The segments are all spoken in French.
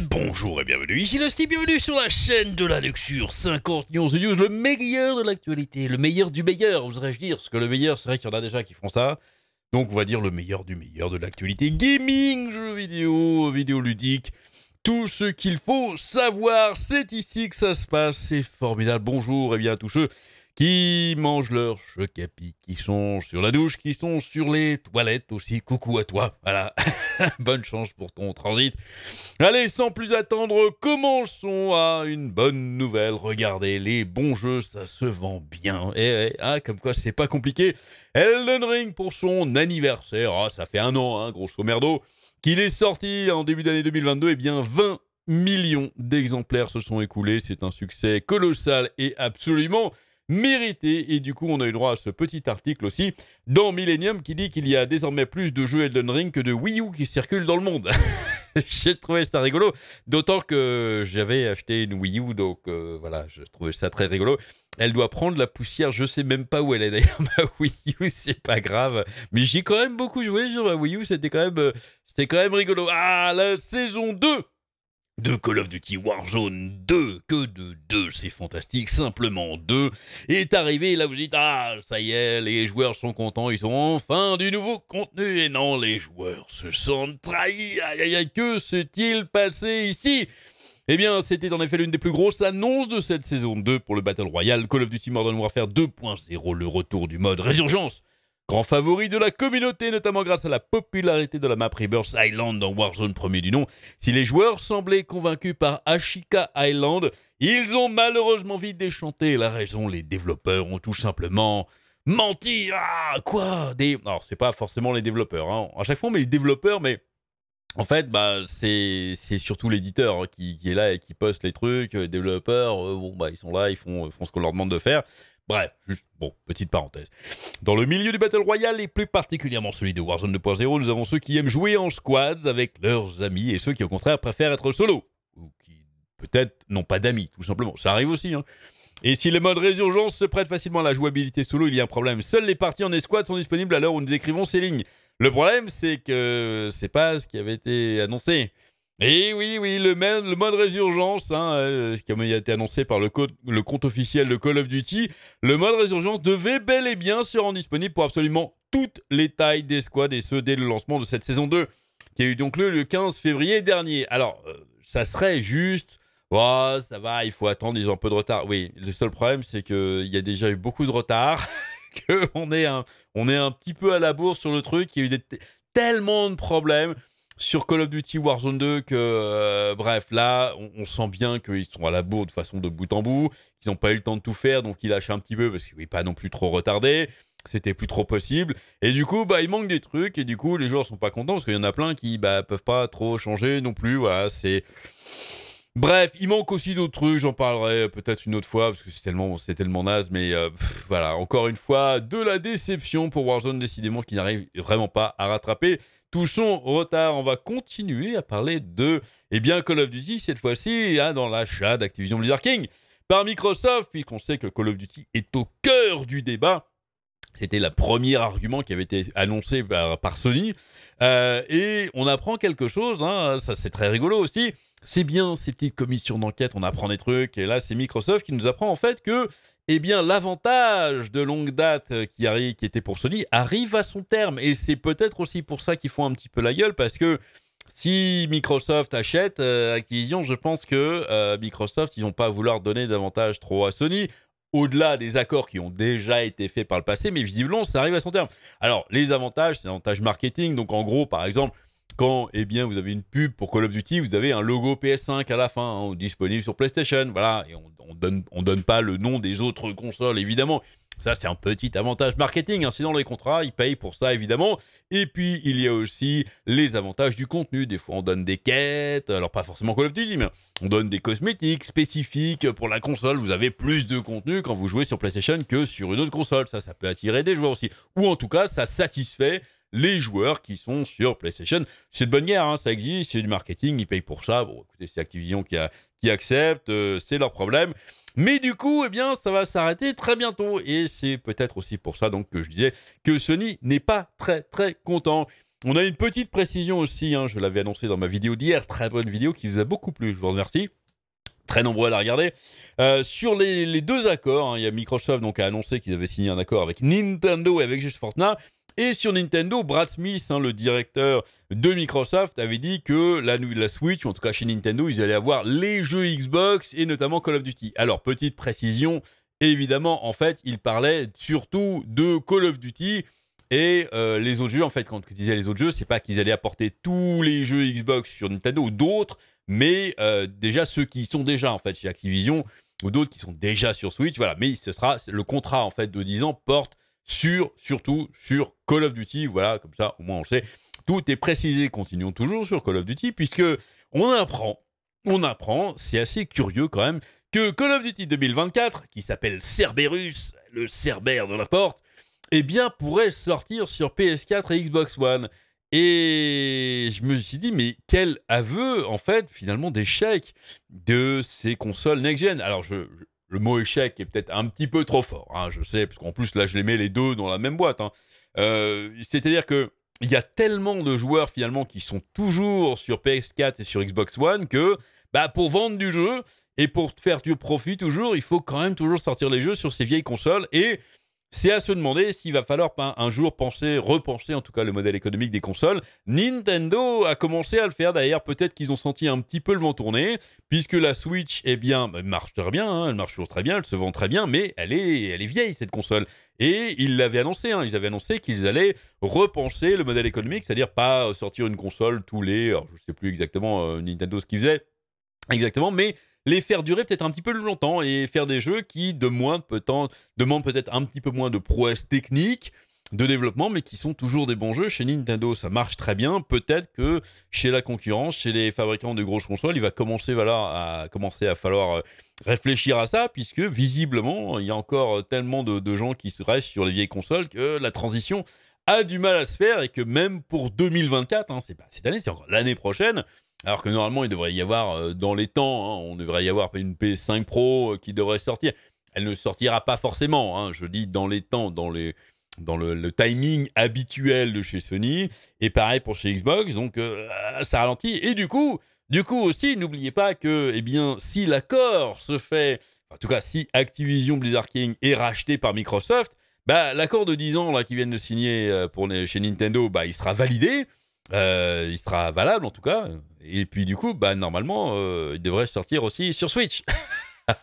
bonjour et bienvenue, ici le Steve, bienvenue sur la chaîne de la Luxure, 50 News News, le meilleur de l'actualité, le meilleur du meilleur, oserais-je dire, parce que le meilleur, c'est vrai qu'il y en a déjà qui font ça, donc on va dire le meilleur du meilleur de l'actualité, gaming, jeux vidéo, vidéo ludique, tout ce qu'il faut savoir, c'est ici que ça se passe, c'est formidable, bonjour et bien à tous ceux qui mangent leur chocapi, qui sont sur la douche, qui sont sur les toilettes aussi. Coucou à toi, voilà. bonne chance pour ton transit. Allez, sans plus attendre, commençons à une bonne nouvelle. Regardez, les bons jeux, ça se vend bien. Et, eh, eh, ah, comme quoi, c'est pas compliqué. Elden Ring pour son anniversaire. Ah, ça fait un an, hein, grosso merdo. Qu'il est sorti en début d'année 2022, et eh bien 20 millions d'exemplaires se sont écoulés. C'est un succès colossal et absolument mérité Et du coup, on a eu droit à ce petit article aussi dans Millennium qui dit qu'il y a désormais plus de jeux Elden Ring que de Wii U qui circulent dans le monde. J'ai trouvé ça rigolo, d'autant que j'avais acheté une Wii U, donc euh, voilà, je trouvais ça très rigolo. Elle doit prendre la poussière, je sais même pas où elle est d'ailleurs, ma Wii U, c'est pas grave. Mais j'ai quand même beaucoup joué sur ma Wii U, c'était quand, même, euh, quand même rigolo. Ah, la saison 2 de Call of Duty Warzone 2, que de 2, c'est fantastique, simplement 2, est arrivé, là vous dites, ah, ça y est, les joueurs sont contents, ils ont enfin du nouveau contenu, et non, les joueurs se sentent trahis, aïe aïe aïe, que s'est-il passé ici eh bien, c'était en effet l'une des plus grosses annonces de cette saison 2 pour le Battle Royale Call of Duty Modern Warfare 2.0, le retour du mode Résurgence Grand favori de la communauté, notamment grâce à la popularité de la map Rebirth Island dans Warzone premier du nom. Si les joueurs semblaient convaincus par Ashika Island, ils ont malheureusement vite déchanté. La raison, les développeurs ont tout simplement menti. Ah, quoi Des... Alors, c'est pas forcément les développeurs. Hein. À chaque fois, mais les développeurs, mais en fait, bah, c'est surtout l'éditeur hein, qui, est là et qui poste les trucs. Les euh, développeurs, euh, bah, ils sont là, ils euh, font ce qu'on leur demande de faire. Bref, juste, bon, petite parenthèse. Dans le milieu du Battle Royale, et plus particulièrement celui de Warzone 2.0, nous avons ceux qui aiment jouer en squads avec leurs amis et ceux qui, au contraire, préfèrent être solo. Ou qui, peut-être, n'ont pas d'amis, tout simplement. Ça arrive aussi, hein. Et si les modes résurgence se prête facilement à la jouabilité solo, il y a un problème. Seules les parties en escouade sont disponibles à l'heure où nous écrivons ces lignes. Le problème, c'est que c'est pas ce qui avait été annoncé. Et oui, oui, le, le mode résurgence, hein, euh, ce qui a été annoncé par le, compte officiel de Call of Duty, le mode résurgence devait bel et bien se rendre disponible pour absolument toutes les tailles des squads, et ce, dès le lancement de cette saison 2, qui a eu donc lieu le 15 février dernier. Alors, euh, ça serait juste, oh, ça va, il faut attendre, ils ont un peu de retard. Oui, le seul problème, c'est qu'il y a déjà eu beaucoup de retard, qu'on est, un, est un petit peu à la bourre sur le truc, il y a eu tellement de problèmes sur Call of Duty Warzone 2 que, euh, bref, là, on, sent bien qu'ils sont à la bourre de façon de bout en bout, qu'ils n'ont pas eu le temps de tout faire, donc ils lâchent un petit peu parce ne sont pas non plus trop retardé. C'était plus trop possible. Et du coup, bah, il manque des trucs. Et du coup, les joueurs sont pas contents parce qu'il y en a plein qui bah, peuvent pas trop changer non plus. Voilà, c'est. Bref, il manque aussi d'autres trucs, j'en parlerai peut-être une autre fois, parce que c'est tellement, c'est tellement naze, mais euh, voilà, encore une fois, de la déception pour Warzone, décidément, qui n'arrive vraiment pas à rattraper touchons au retard. On va continuer à parler de eh bien, Call of Duty, cette fois-ci, hein, dans l'achat d'Activision Blizzard King par Microsoft, puisqu'on sait que Call of Duty est au cœur du débat. C'était le premier argument qui avait été annoncé par, Sony. Euh, et on apprend quelque chose, hein. ça c'est très rigolo aussi. C'est bien ces petites commissions d'enquête, on apprend des trucs. Et là, c'est Microsoft qui nous apprend en fait que eh bien, l'avantage de longue date euh, qui, qui était pour Sony arrive à son terme. Et c'est peut-être aussi pour ça qu'ils font un petit peu la gueule, parce que si Microsoft achète euh, Activision, je pense que euh, Microsoft, ils vont pas vouloir donner davantage trop à Sony. Au-delà des accords qui ont déjà été faits par le passé, mais visiblement, ça arrive à son terme. Alors, les avantages, c'est l'avantage marketing. Donc, en gros, par exemple, quand eh bien, vous avez une pub pour Call of Duty, vous avez un logo PS5 à la fin, hein, disponible sur PlayStation. Voilà, et on, on donne, on donne pas le nom des autres consoles, évidemment. Ça, c'est un petit avantage marketing. Hein, sinon, les contrats, ils payent pour ça, évidemment. Et puis, il y a aussi les avantages du contenu. Des fois, on donne des quêtes. Alors, pas forcément Call of Duty, mais on donne des cosmétiques spécifiques pour la console. Vous avez plus de contenu quand vous jouez sur PlayStation que sur une autre console. Ça, ça peut attirer des joueurs aussi. Ou en tout cas, ça satisfait les joueurs qui sont sur PlayStation. C'est de bonne guerre, hein, ça existe, c'est du marketing, ils payent pour ça. Bon, écoutez, c'est Activision qui, accepte, euh, c'est leur problème. Mais du coup, eh bien, ça va s'arrêter très bientôt. Et c'est peut-être aussi pour ça donc, que je disais que Sony n'est pas très très content. On a une petite précision aussi, hein, je l'avais annoncé dans ma vidéo d'hier, très bonne vidéo qui vous a beaucoup plu, je vous remercie très nombreux à la regarder. Euh, sur les, deux accords, hein, il y a Microsoft donc, a annoncé qu'ils avaient signé un accord avec Nintendo et avec Just Fortnite. Et sur Nintendo, Brad Smith, hein, le directeur de Microsoft, avait dit que la, la Switch, ou en tout cas chez Nintendo, ils allaient avoir les jeux Xbox et notamment Call of Duty. Alors, petite précision, évidemment, en fait, il parlait surtout de Call of Duty. Et euh, les autres jeux, en fait, quand ils disait les autres jeux, c'est pas qu'ils allaient apporter tous les jeux Xbox sur Nintendo ou d'autres, mais euh, déjà ceux qui sont déjà en fait chez Activision ou d'autres qui sont déjà sur Switch, voilà. Mais ce sera le contrat en fait de 10 ans porte sur, surtout, sur Call of Duty. Voilà, comme ça, au moins on sait. Tout est précisé. Continuons toujours sur Call of Duty, puisque on apprend, on apprend, c'est assez curieux quand même, que Call of Duty 2024, qui s'appelle Cerberus, le Cerbère de la porte, eh bien, pourrait sortir sur PS4 et Xbox One. Et je me suis dit, mais quel aveu, en fait, finalement, d'échec de ces consoles next-gen. Alors, je, le mot échec est peut-être un petit peu trop fort, hein, je sais, parce qu'en plus, là, je les mets les deux dans la même boîte. Hein. Euh, c'est-à-dire que il y a tellement de joueurs finalement qui sont toujours sur PS4 et sur Xbox One que bah, pour vendre du jeu et pour faire du profit toujours, il faut quand même toujours sortir les jeux sur ces vieilles consoles. Et c'est à se demander s'il va falloir un jour penser, repenser en tout cas le modèle économique des consoles. Nintendo a commencé à le faire d'ailleurs, peut-être qu'ils ont senti un petit peu le vent tourner, puisque la Switch, eh bien, bah, marche très bien, hein. elle marche toujours très bien, elle se vend très bien, mais elle est, elle est vieille cette console. Et ils l'avaient annoncé, hein. ils avaient annoncé qu'ils allaient repenser le modèle économique, c'est-à-dire pas sortir une console tous les, alors je ne sais plus exactement euh, Nintendo ce qu'ils faisaient exactement, mais les faire durer peut-être un petit peu plus longtemps et faire des jeux qui de moins peut demandent peut-être un petit peu moins de prouesses techniques, de développement, mais qui sont toujours des bons jeux. Chez Nintendo, ça marche très bien. Peut-être que chez la concurrence, chez les fabricants de grosses consoles, il va commencer, voilà, à, commencer à falloir euh, réfléchir à ça, puisque visiblement, il y a encore euh, tellement de, gens qui se restent sur les vieilles consoles que la transition a du mal à se faire et que même pour 2024, hein, c'est pas cette année, c'est encore l'année prochaine, alors que normalement, il devrait y avoir, euh, dans les temps, hein, on devrait y avoir une PS5 Pro euh, qui devrait sortir. Elle ne sortira pas forcément, hein, je dis dans les temps, dans, les, dans le, timing habituel de chez Sony. Et pareil pour chez Xbox, donc euh, ça ralentit. Et du coup, du coup aussi, n'oubliez pas que eh bien, si l'accord se fait, en tout cas si Activision Blizzard King est racheté par Microsoft, bah, l'accord de 10 ans qu'ils viennent de signer pour chez Nintendo, bah, il sera validé. il sera valable en tout cas, et puis du coup, bah, normalement, euh, il devrait sortir aussi sur Switch.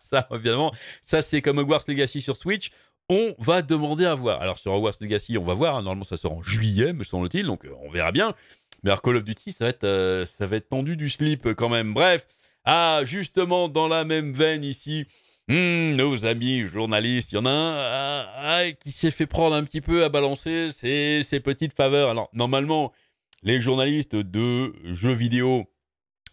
ça, évidemment, ça c'est comme Hogwarts Legacy sur Switch. On va demander à voir. Alors sur Hogwarts Legacy, on va voir. Hein, normalement, ça sort en juillet, me semble-t-il. Donc euh, on verra bien. Mais alors Call of Duty, ça va être, euh, ça va être tendu du slip quand même. Bref. Ah, justement, dans la même veine ici, hmm, nos amis journalistes, il y en a un ah, ah, qui s'est fait prendre un petit peu à balancer ses petites faveurs. Alors, normalement, les journalistes de jeux vidéo,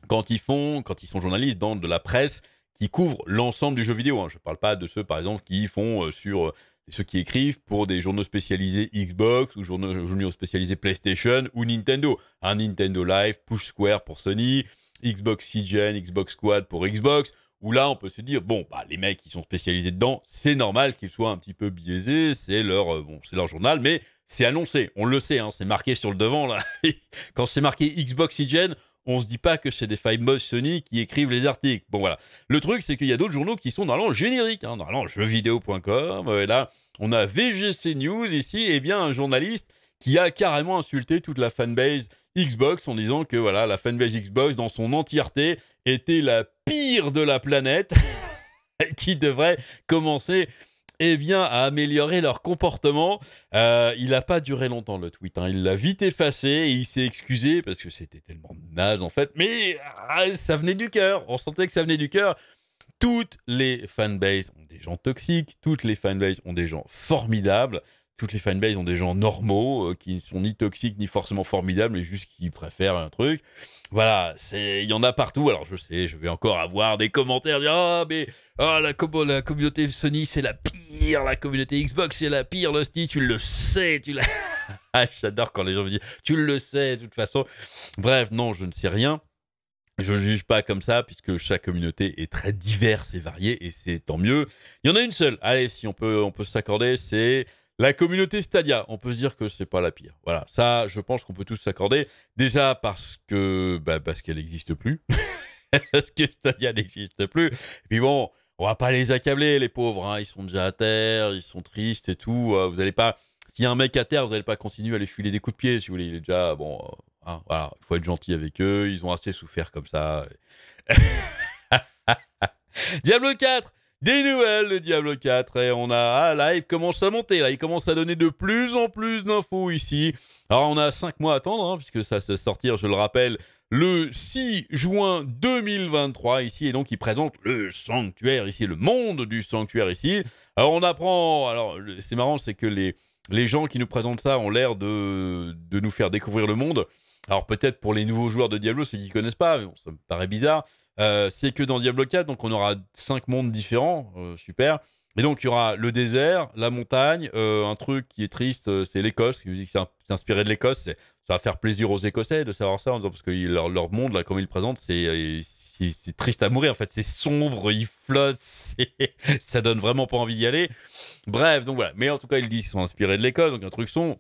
quand ils font, quand ils sont journalistes dans de la presse, qui couvre l'ensemble du jeu vidéo. Hein. Je ne parle pas de ceux, par exemple, qui font euh, sur euh, ceux qui écrivent pour des journaux spécialisés Xbox ou journaux, journaux spécialisés PlayStation ou Nintendo. Un Nintendo Live, Push Square pour Sony, Xbox gen Xbox Squad pour Xbox. Où là, on peut se dire, bon, bah, les mecs qui sont spécialisés dedans, c'est normal qu'ils soient un petit peu biaisés, c'est leur, euh, leur journal, mais c'est annoncé, on le sait, hein, c'est marqué sur le devant là. Quand c'est marqué Xbox IGN, on se dit pas que c'est des boss Sony qui écrivent les articles. Bon voilà. Le truc, c'est qu'il y a d'autres journaux qui sont dans l'an générique, hein, dans l'an jeuxvideo.com. Euh, et là, on a VGC News ici, et bien un journaliste qui a carrément insulté toute la fanbase Xbox en disant que voilà, la fanbase Xbox dans son entièreté était la pire de la planète, qui devrait commencer eh bien, à améliorer leur comportement. Euh, il n'a pas duré longtemps le tweet. Hein. Il l'a vite effacé et il s'est excusé parce que c'était tellement naze en fait. Mais ah, ça venait du cœur. On sentait que ça venait du cœur. Toutes les fanbases ont des gens toxiques. Toutes les fanbases ont des gens formidables toutes les fanbases ont des gens normaux euh, qui ne sont ni toxiques ni forcément formidables, mais juste qui préfèrent un truc. Voilà, il y en a partout. Alors je sais, je vais encore avoir des commentaires dire ah oh, mais oh, la, la communauté Sony c'est la pire, la communauté Xbox c'est la pire, Losty tu le sais, tu ah, J'adore quand les gens me disent tu le sais de toute façon. Bref, non, je ne sais rien. Je ne juge pas comme ça, puisque chaque communauté est très diverse et variée, et c'est tant mieux. Il y en a une seule. Allez, si on peut, on peut s'accorder, c'est la communauté Stadia, on peut se dire que c'est pas la pire. Voilà, ça, je pense qu'on peut tous s'accorder. Déjà parce que, bah, parce qu'elle n'existe plus, parce que Stadia n'existe plus. Et puis bon, on va pas les accabler, les pauvres. Hein. Ils sont déjà à terre, ils sont tristes et tout. Euh, vous allez pas, s'il y a un mec à terre, vous n'allez pas continuer à les filer des coups de pied, si vous voulez. Il est déjà bon. Euh, hein, voilà, il faut être gentil avec eux. Ils ont assez souffert comme ça. Diablo 4 des nouvelles de Diablo 4 et on a ah, là il commence à monter là il commence à donner de plus en plus d'infos ici. Alors on a 5 mois à attendre hein, puisque ça se sortir je le rappelle le 6 juin 2023 ici et donc il présente le sanctuaire ici le monde du sanctuaire ici. Alors on apprend alors c'est marrant c'est que les les gens qui nous présentent ça ont l'air de, de nous faire découvrir le monde. Alors peut-être pour les nouveaux joueurs de Diablo, ceux qui ne connaissent pas, ça me paraît bizarre. Euh, c'est que dans Diablo 4, donc on aura cinq mondes différents, euh, super. Et donc il y aura le désert, la montagne, euh, un truc qui est triste, c'est l'Écosse, qui dit que c'est inspiré de l'Écosse. Ça va faire plaisir aux Écossais de savoir ça, parce que leur, monde, là, comme ils le présentent, c'est triste à mourir en fait, c'est sombre, il flotte, ça donne vraiment pas envie d'y aller. Bref, donc voilà. Mais en tout cas, ils disent qu'ils sont inspirés de l'Écosse, donc un truc son.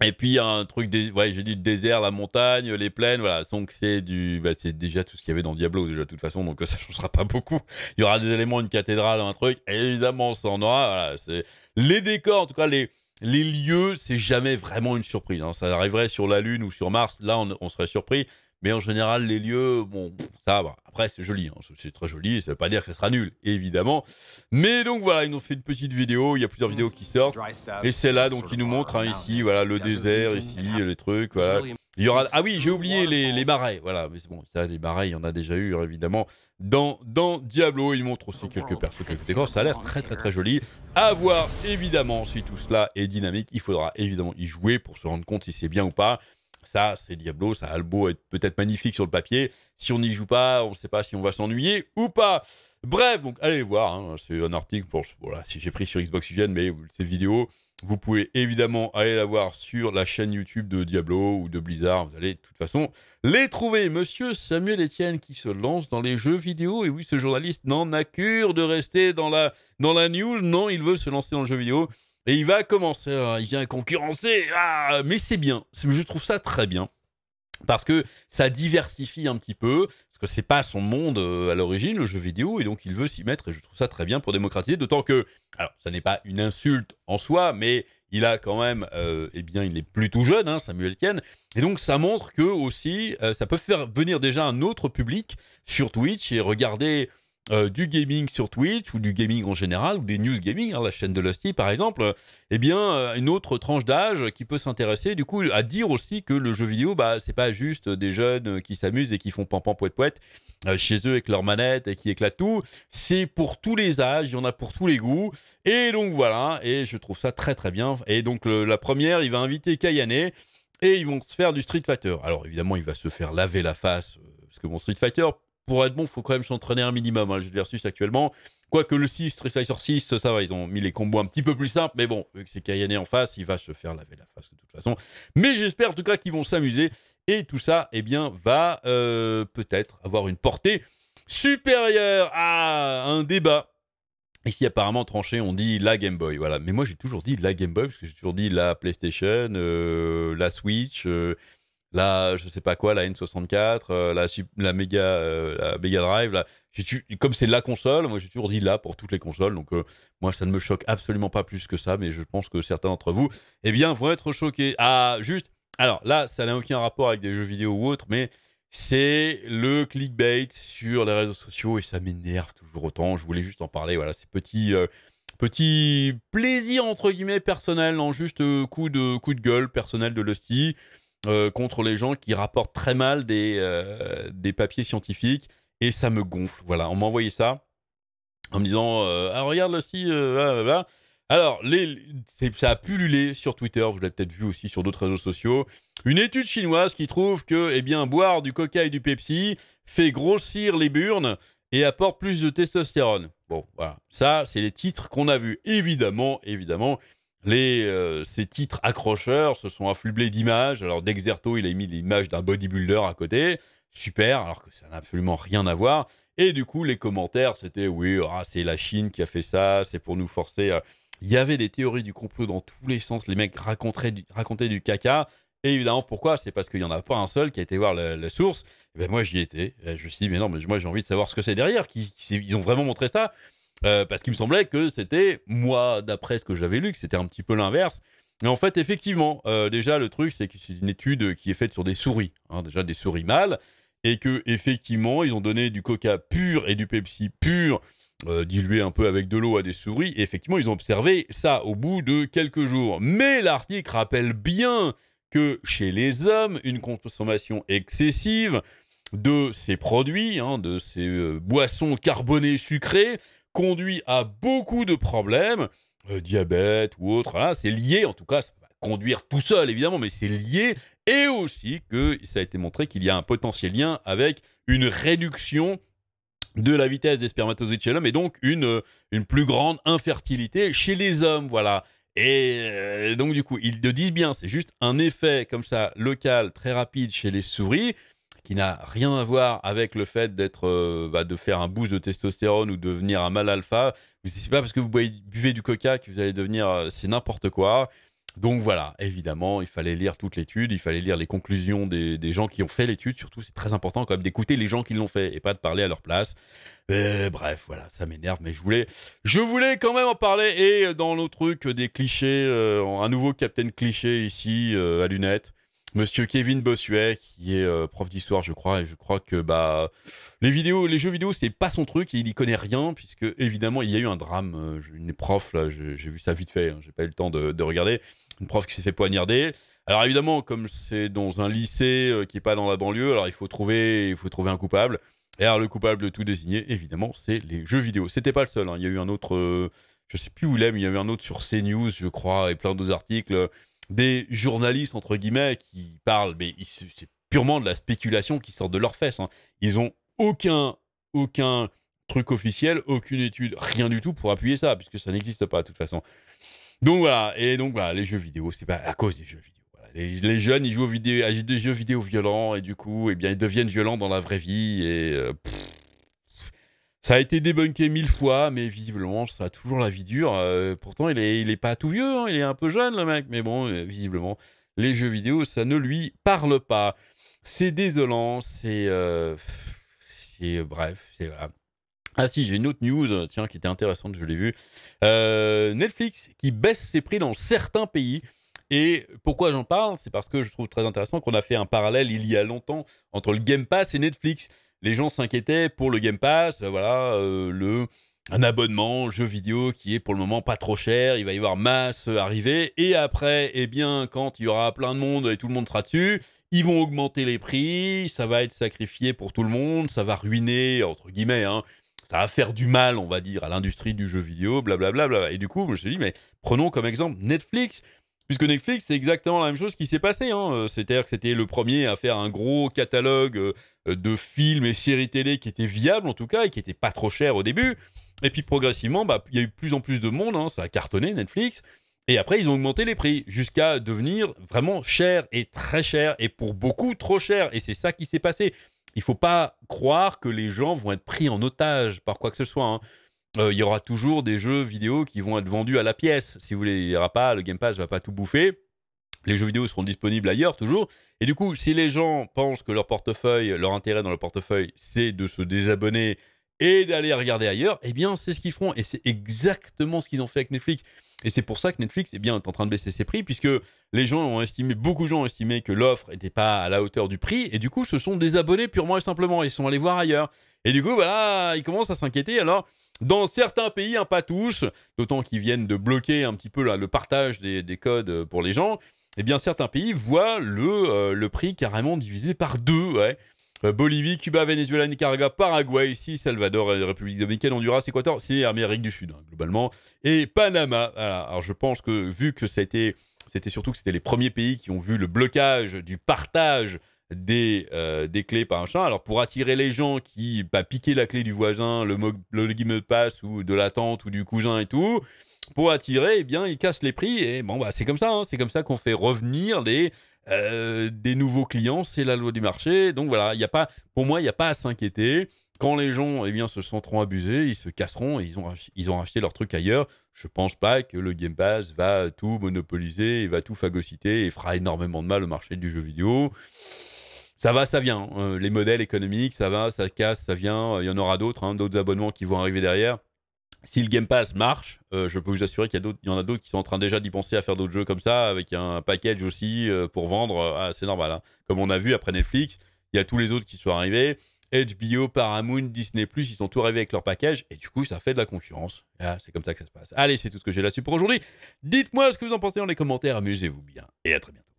Et puis un truc, des... ouais, j'ai dit le désert, la montagne, les plaines, voilà. Donc c'est du, bah, c'est déjà tout ce qu'il y avait dans Diablo déjà de toute façon, donc euh, ça changera pas beaucoup. Il y aura des éléments, une cathédrale, un truc. Et évidemment, ça en aura. c'est les décors, en tout cas les les lieux, c'est jamais vraiment une surprise. Hein. Ça arriverait sur la Lune ou sur Mars, là on serait surpris. Mais en général, les lieux, bon, ça Après, c'est joli, hein. c'est très joli, ça ne veut pas dire que ce sera nul, évidemment. Mais donc voilà, ils nous ont fait une petite vidéo, il y a plusieurs vidéos qui sortent. Et c'est là, donc, ils nous montrent hein, ici, voilà, le désert, ici, les trucs, voilà. Il y aura... Ah oui, j'ai oublié les, marais, voilà. Mais bon, ça, les marais, il y en a déjà eu, hein, évidemment. Dans, dans Diablo, ils montrent aussi quelques persos, quelques décors. Ça a l'air très, très, très joli. À voir, évidemment, si tout cela est dynamique. Il faudra évidemment y jouer pour se rendre compte si c'est bien ou pas. Ça, c'est Diablo, ça a le beau être peut-être magnifique sur le papier. Si on n'y joue pas, on ne sait pas si on va s'ennuyer ou pas. Bref, donc allez voir, hein, c'est un article pour, voilà, si j'ai pris sur Xbox Hygiene, mais cette vidéo. vous pouvez évidemment aller la voir sur la chaîne YouTube de Diablo ou de Blizzard. Vous allez de toute façon les trouver. Monsieur Samuel Etienne qui se lance dans les jeux vidéo. Et oui, ce journaliste n'en a cure de rester dans la, dans la news. Non, il veut se lancer dans le jeu vidéo. Et il va commencer, euh, il vient concurrencer. Ah, mais c'est bien. Je trouve ça très bien. Parce que ça diversifie un petit peu, parce que c'est pas son monde euh, à l'origine, le jeu vidéo, et donc il veut s'y mettre, et je trouve ça très bien pour démocratiser, d'autant que, alors, ça n'est pas une insulte en soi, mais il a quand même, euh, eh bien, il est plutôt jeune, hein, Samuel Tienne, Et donc, ça montre que aussi, ça peut faire venir déjà un autre public sur Twitch et regarder euh, du gaming sur Twitch ou du gaming en général ou des news gaming, hein, la chaîne de Lusty par exemple, eh bien euh, une autre tranche d'âge qui peut s'intéresser du coup à dire aussi que le jeu vidéo bah c'est pas juste des jeunes euh, qui s'amusent et qui font pam poète poète chez eux avec leur manette et qui éclatent tout, c'est pour tous les âges, il y en a pour tous les goûts et donc voilà et je trouve ça très très bien et donc la première il va inviter Kayane et ils vont se faire du Street Fighter. Alors évidemment il va se faire laver la face parce que mon Street Fighter pour être bon, il faut quand même s'entraîner un minimum. le jeu Versus actuellement. Quoique le 6, Street 6, ça va, ils ont mis les combos un petit peu plus simples. Mais bon, vu que c'est Kayane en face, il va se faire laver la face de toute façon. Mais j'espère en tout cas qu'ils vont s'amuser. Et tout ça, eh bien, va euh, peut-être avoir une portée supérieure à un débat. Ici, apparemment, tranché, on dit la Game Boy. Voilà. Mais moi, j'ai toujours dit la Game Boy, parce que j'ai toujours dit la PlayStation, euh, la Switch. Euh, Là, je sais pas quoi, la N64, euh, la, la, Mega, euh, la Mega Drive. comme c'est la console, moi j'ai toujours dit là pour toutes les consoles, donc euh, moi ça ne me choque absolument pas plus que ça, mais je pense que certains d'entre vous, eh bien, vont être choqués. Ah, juste, alors là, ça n'a aucun rapport avec des jeux vidéo ou autre, mais c'est le clickbait sur les réseaux sociaux et ça m'énerve toujours autant. Je voulais juste en parler, voilà, ces petits petit plaisir entre guillemets personnel, non juste coup de coup de gueule personnel de Lusty. Euh, contre les gens qui rapportent très mal euh, des, papiers scientifiques et ça me gonfle. Voilà, on m'a envoyé ça en me disant euh, Ah, regarde aussi, Alors, ça a pullulé sur Twitter, vous l'avez peut-être vu aussi sur d'autres réseaux sociaux. Une étude chinoise qui trouve que eh bien, boire du coca et du Pepsi fait grossir les burnes et apporte plus de testostérone. Bon, voilà. Ça, c'est les titres qu'on a vus. Évidemment, évidemment, les, euh, ces titres accrocheurs se sont afflublés d'images. Alors, Dexerto, il a mis l'image d'un bodybuilder à côté. Super, alors que ça n'a absolument rien à voir. Et du coup, les commentaires, c'était oui, ah, c'est la Chine qui a fait ça, c'est pour nous forcer. Euh. Il y avait des théories du complot dans tous les sens. Les mecs racontaient du, caca. Et évidemment, pourquoi C'est parce qu'il n'y en a pas un seul qui a été voir la, source. ben moi, j'y étais. je me suis dit, mais non, mais moi, j'ai envie de savoir ce que c'est derrière. qui, ils ont vraiment montré ça euh, parce qu'il me semblait que c'était, moi, d'après ce que j'avais lu, que c'était un petit peu l'inverse. Mais en fait, effectivement, euh, déjà, le truc, c'est que c'est une étude qui est faite sur des souris, hein, déjà des souris mâles, et que effectivement, ils ont donné du coca pur et du Pepsi pur, euh, dilué un peu avec de l'eau à des souris, et effectivement, ils ont observé ça au bout de quelques jours. Mais l'article rappelle bien que chez les hommes, une consommation excessive de ces produits, hein, de ces boissons carbonées sucrées, conduit à beaucoup de problèmes, euh, diabète ou autre. Hein, c'est lié, en tout cas, ça va conduire tout seul évidemment, mais c'est lié. Et aussi que ça a été montré qu'il y a un potentiel lien avec une réduction de la vitesse des spermatozoïdes chez l'homme et donc une, euh, une plus grande infertilité chez les hommes. Voilà. Et euh, donc, du coup, ils le disent bien, c'est juste un effet comme ça, local, très rapide chez les souris qui n'a rien à voir avec le fait d'être, euh, bah, de faire un boost de testostérone ou devenir un mal alpha. Vous pas parce que vous buvez du coca que vous allez devenir, euh, c'est n'importe quoi. Donc voilà, évidemment, il fallait lire toute l'étude, il fallait lire les conclusions des, gens qui ont fait l'étude, surtout c'est très important quand même d'écouter les gens qui l'ont fait et pas de parler à leur place. Euh, bref, voilà, ça m'énerve, mais je voulais, je voulais quand même en parler. Et dans nos trucs des clichés, un nouveau Captain Cliché ici à lunettes. Monsieur Kevin Bossuet, qui est euh, prof d'histoire, je crois, et je crois que bah les vidéos, les jeux vidéo, c'est pas son truc, et il y connaît rien, puisque évidemment il y a eu un drame. Euh, une prof, là, j'ai vu ça vite fait, je hein, j'ai pas eu le temps de, regarder. Une prof qui s'est fait poignarder. Alors évidemment, comme c'est dans un lycée euh, qui est pas dans la banlieue, alors il faut trouver, il faut trouver un coupable. Et alors le coupable de tout désigné, évidemment, c'est les jeux vidéo. C'était pas le seul. Hein. il y a eu un autre, je sais plus où il est, il y avait un autre sur CNews, je crois, et plein d'autres articles des journalistes, entre guillemets, qui parlent, mais c'est purement de la spéculation qui sort de leurs fesses. Hein. Ils ont aucun, aucun truc officiel, aucune étude, rien du tout pour appuyer ça, puisque ça n'existe pas de toute façon. Donc voilà, et donc voilà, les jeux vidéo, c'est pas à cause des jeux vidéo. Les, jeunes, ils jouent aux des jeux vidéo violents, et du coup, et eh bien, ils deviennent violents dans la vraie vie, et euh, ça a été débunké mille fois, mais visiblement, ça a toujours la vie dure. Euh, pourtant, il n'est il est pas tout vieux, hein. il est un peu jeune, le mec. Mais bon, euh, visiblement, les jeux vidéo, ça ne lui parle pas. C'est désolant, c'est... Euh, bref, c'est... Ah si, j'ai une autre news, tiens, qui était intéressante, je l'ai vue. Netflix qui baisse ses prix dans certains pays. Et pourquoi j'en parle C'est parce que je trouve très intéressant qu'on a fait un parallèle il y a longtemps entre le Game Pass et Netflix les gens s'inquiétaient pour le Game Pass, euh, voilà, euh, le, un abonnement jeu vidéo qui est pour le moment pas trop cher, il va y avoir masse euh, arrivée, et après, eh bien, quand il y aura plein de monde et tout le monde sera dessus, ils vont augmenter les prix, ça va être sacrifié pour tout le monde, ça va ruiner, entre guillemets, hein, ça va faire du mal, on va dire, à l'industrie du jeu vidéo, blablabla. Bla bla bla. Et du coup, je me suis dit, mais prenons comme exemple Netflix. Puisque Netflix, c'est exactement la même chose qui s'est passé, hein. euh, C'est-à-dire que c'était le premier à faire un gros catalogue euh, de films et séries télé qui était viable, en tout cas, et qui était pas trop cher au début. Et puis progressivement, bah, il y a eu plus en plus de monde, hein. ça a cartonné Netflix. Et après, ils ont augmenté les prix jusqu'à devenir vraiment cher et très cher, et pour beaucoup trop cher. Et c'est ça qui s'est passé. Il ne faut pas croire que les gens vont être pris en otage par quoi que ce soit. Hein. Euh, il y aura toujours des jeux vidéo qui vont être vendus à la pièce. Si vous voulez, il n'y aura pas, le Game Pass va pas tout bouffer. Les jeux vidéo seront disponibles ailleurs toujours. Et du coup, si les gens pensent que leur portefeuille, leur intérêt dans leur portefeuille, c'est de se désabonner et d'aller regarder ailleurs, eh bien, c'est ce qu'ils feront. Et c'est exactement ce qu'ils ont fait avec Netflix. Et c'est pour ça que Netflix eh bien, est en train de baisser ses prix, puisque les gens ont estimé, beaucoup de gens ont estimé que l'offre n'était pas à la hauteur du prix, et du coup, ce sont des abonnés purement et simplement. Ils sont allés voir ailleurs. Et du coup, bah, ils commencent à s'inquiéter. Alors, dans certains pays, un pas tous, d'autant qu'ils viennent de bloquer un petit peu là, le partage des, codes pour les gens, eh bien, certains pays voient le, euh, le prix carrément divisé par deux. Ouais. Euh, Bolivie, Cuba, Venezuela, Nicaragua, Paraguay, ici, Salvador, euh, République dominicaine, Honduras, Équateur, c'est Amérique du Sud, hein, globalement, et Panama. Alors, je pense que vu que c'était, c'était surtout que c'était les premiers pays qui ont vu le blocage du partage des, euh, des clés, par un chat Alors, pour attirer les gens qui pas bah, piquer la clé du voisin, le, le de passe ou de la tante ou du cousin et tout, pour attirer, eh bien, ils cassent les prix. Et bon, bah, c'est comme ça. Hein. C'est comme ça qu'on fait revenir les, euh, des nouveaux clients. C'est la loi du marché. Donc, voilà, il y a pas, pour moi, il n'y a pas à s'inquiéter. Quand les gens eh bien, se sentront abusés, ils se casseront et ils ont, ils ont acheté leur truc ailleurs. Je ne pense pas que le Game Pass va tout monopoliser, et va tout phagocyter et fera énormément de mal au marché du jeu vidéo ça va, ça vient. Hein. Euh, les modèles économiques, ça va, ça casse, ça vient. Euh, il y en aura d'autres, hein, d'autres abonnements qui vont arriver derrière. Si le Game Pass marche, euh, je peux vous assurer qu'il y, y, en a d'autres qui sont en train déjà d'y penser à faire d'autres jeux comme ça, avec un package aussi pour vendre. Ah, c'est normal. Hein. Comme on a vu après Netflix, il y a tous les autres qui sont arrivés. HBO, Paramount, Disney, ils sont tous arrivés avec leur package et du coup, ça fait de la concurrence. Ah, c'est comme ça que ça se passe. Allez, c'est tout ce que j'ai là-dessus pour aujourd'hui. Dites-moi ce que vous en pensez dans les commentaires. Amusez-vous bien et à très bientôt.